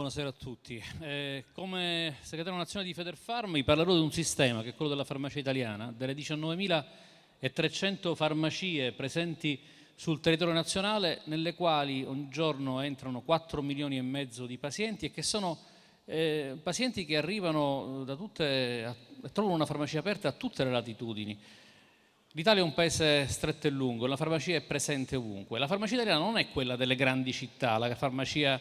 Buonasera a tutti. Eh, come segretario nazionale di Federfarm vi parlerò di un sistema che è quello della farmacia italiana. Delle 19.300 farmacie presenti sul territorio nazionale, nelle quali ogni giorno entrano 4 milioni e mezzo di pazienti e che sono eh, pazienti che arrivano da tutte, a, trovano una farmacia aperta a tutte le latitudini. L'Italia è un paese stretto e lungo, la farmacia è presente ovunque. La farmacia italiana non è quella delle grandi città, la farmacia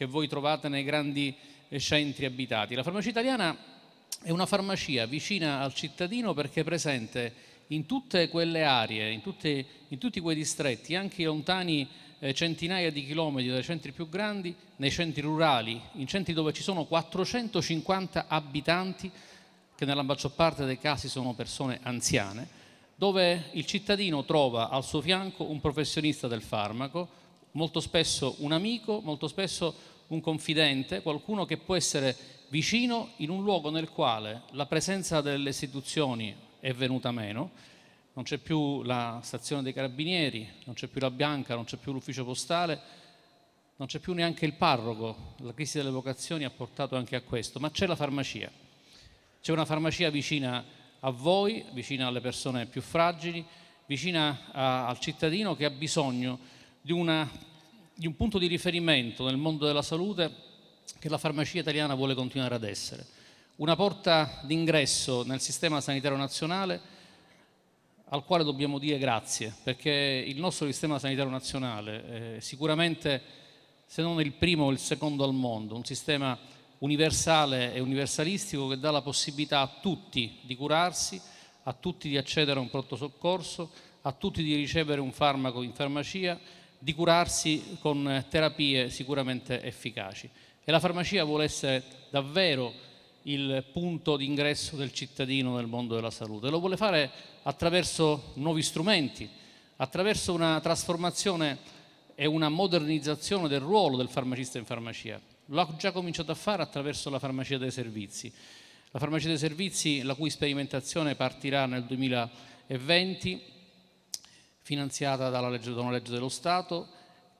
che voi trovate nei grandi eh, centri abitati. La farmacia italiana è una farmacia vicina al cittadino perché è presente in tutte quelle aree, in, tutte, in tutti quei distretti, anche lontani eh, centinaia di chilometri dai centri più grandi, nei centri rurali, in centri dove ci sono 450 abitanti, che nella maggior parte dei casi sono persone anziane, dove il cittadino trova al suo fianco un professionista del farmaco, molto spesso un amico, molto spesso un confidente, qualcuno che può essere vicino in un luogo nel quale la presenza delle istituzioni è venuta meno, non c'è più la stazione dei carabinieri, non c'è più la bianca, non c'è più l'ufficio postale, non c'è più neanche il parroco, la crisi delle vocazioni ha portato anche a questo, ma c'è la farmacia, c'è una farmacia vicina a voi, vicina alle persone più fragili, vicina a, al cittadino che ha bisogno di una di un punto di riferimento nel mondo della salute che la farmacia italiana vuole continuare ad essere. Una porta d'ingresso nel sistema sanitario nazionale al quale dobbiamo dire grazie, perché il nostro sistema sanitario nazionale è eh, sicuramente, se non il primo o il secondo al mondo, un sistema universale e universalistico che dà la possibilità a tutti di curarsi, a tutti di accedere a un pronto soccorso, a tutti di ricevere un farmaco in farmacia di curarsi con terapie sicuramente efficaci. E la farmacia vuole essere davvero il punto d'ingresso del cittadino nel mondo della salute. Lo vuole fare attraverso nuovi strumenti, attraverso una trasformazione e una modernizzazione del ruolo del farmacista in farmacia. Lo ha già cominciato a fare attraverso la farmacia dei servizi. La farmacia dei servizi, la cui sperimentazione partirà nel 2020, finanziata da una legge dello Stato,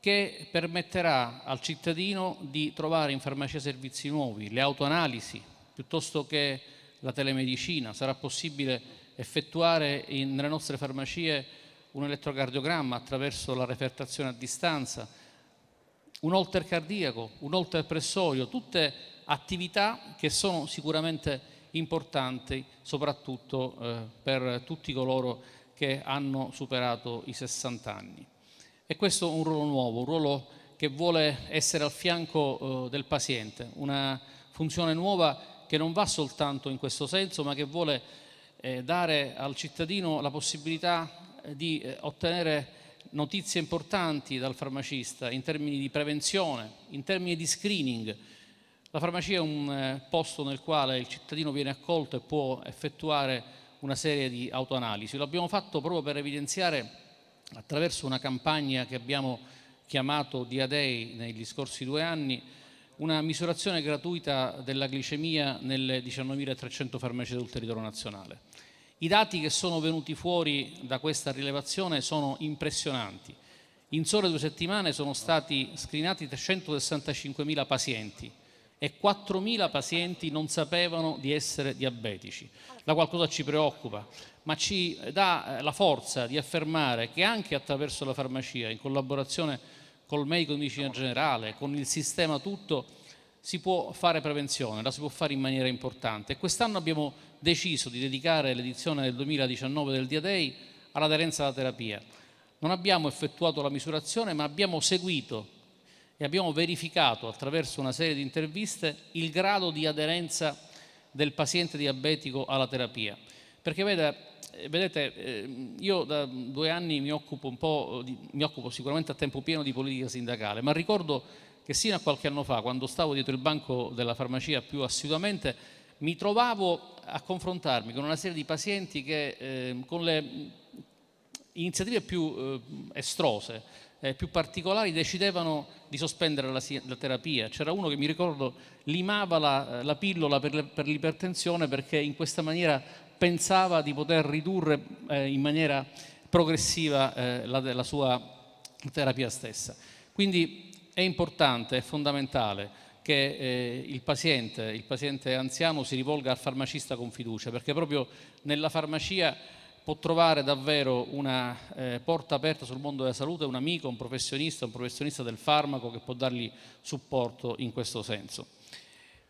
che permetterà al cittadino di trovare in farmacia servizi nuovi, le autoanalisi, piuttosto che la telemedicina. Sarà possibile effettuare in, nelle nostre farmacie un elettrocardiogramma attraverso la refertazione a distanza, un holter cardiaco, un holter pressorio, tutte attività che sono sicuramente importanti soprattutto eh, per tutti coloro che che hanno superato i 60 anni. E questo è un ruolo nuovo, un ruolo che vuole essere al fianco eh, del paziente, una funzione nuova che non va soltanto in questo senso, ma che vuole eh, dare al cittadino la possibilità eh, di eh, ottenere notizie importanti dal farmacista in termini di prevenzione, in termini di screening. La farmacia è un eh, posto nel quale il cittadino viene accolto e può effettuare una serie di autoanalisi. Lo abbiamo fatto proprio per evidenziare attraverso una campagna che abbiamo chiamato Dia Day negli scorsi due anni, una misurazione gratuita della glicemia nelle 19.300 farmacie del territorio nazionale. I dati che sono venuti fuori da questa rilevazione sono impressionanti. In sole due settimane sono stati screenati 365.000 pazienti, e 4.000 pazienti non sapevano di essere diabetici. La qualcosa ci preoccupa, ma ci dà eh, la forza di affermare che anche attraverso la farmacia, in collaborazione col medico di medicina generale, con il sistema tutto, si può fare prevenzione, la si può fare in maniera importante. Quest'anno abbiamo deciso di dedicare l'edizione del 2019 del Dia Day all'aderenza alla terapia. Non abbiamo effettuato la misurazione, ma abbiamo seguito e abbiamo verificato attraverso una serie di interviste il grado di aderenza del paziente diabetico alla terapia. Perché veda, eh, vedete, eh, io da due anni mi occupo, di, mi occupo sicuramente a tempo pieno di politica sindacale, ma ricordo che sino a qualche anno fa, quando stavo dietro il banco della farmacia più assiduamente, mi trovavo a confrontarmi con una serie di pazienti che eh, con le iniziative più eh, estrose eh, più particolari decidevano di sospendere la, la terapia. C'era uno che mi ricordo limava la, eh, la pillola per, per l'ipertensione perché in questa maniera pensava di poter ridurre eh, in maniera progressiva eh, la, la sua terapia stessa. Quindi è importante, è fondamentale che eh, il, paziente, il paziente anziano si rivolga al farmacista con fiducia, perché proprio nella farmacia può trovare davvero una eh, porta aperta sul mondo della salute, un amico, un professionista, un professionista del farmaco che può dargli supporto in questo senso.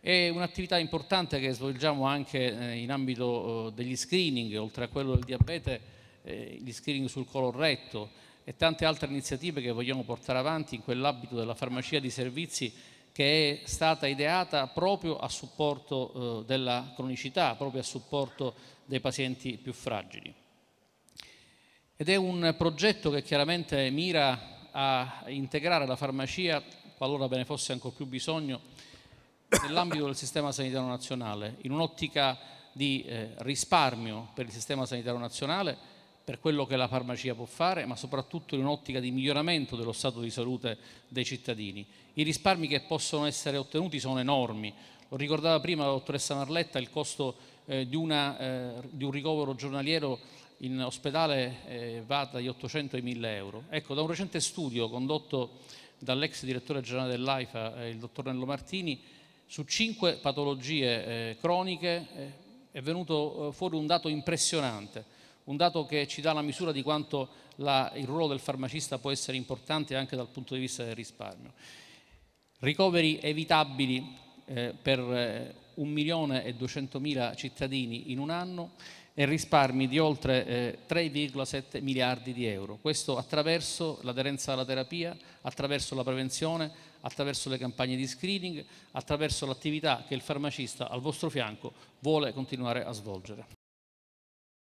È un'attività importante che svolgiamo anche eh, in ambito eh, degli screening, oltre a quello del diabete, eh, gli screening sul coloretto e tante altre iniziative che vogliamo portare avanti in quell'abito della farmacia di servizi che è stata ideata proprio a supporto eh, della cronicità, proprio a supporto dei pazienti più fragili. Ed è un progetto che chiaramente mira a integrare la farmacia, qualora ve ne fosse ancora più bisogno, nell'ambito del sistema sanitario nazionale, in un'ottica di eh, risparmio per il sistema sanitario nazionale, per quello che la farmacia può fare, ma soprattutto in un'ottica di miglioramento dello stato di salute dei cittadini. I risparmi che possono essere ottenuti sono enormi. Lo ricordava prima la dottoressa Marletta, il costo eh, di, una, eh, di, un ricovero giornaliero in ospedale eh, va dagli 800 ai 1000 euro. Ecco, da un recente studio condotto dall'ex direttore generale dell'AIFA, eh, il dottor Nello Martini, su cinque patologie eh, croniche eh, è venuto fuori un dato impressionante un dato che ci dà la misura di quanto la, il ruolo del farmacista può essere importante anche dal punto di vista del risparmio. Ricoveri evitabili eh, per eh, 1.200.000 cittadini in un anno e risparmi di oltre eh, 3,7 miliardi di euro. Questo attraverso l'aderenza alla terapia, attraverso la prevenzione, attraverso le campagne di screening, attraverso l'attività che il farmacista al vostro fianco vuole continuare a svolgere.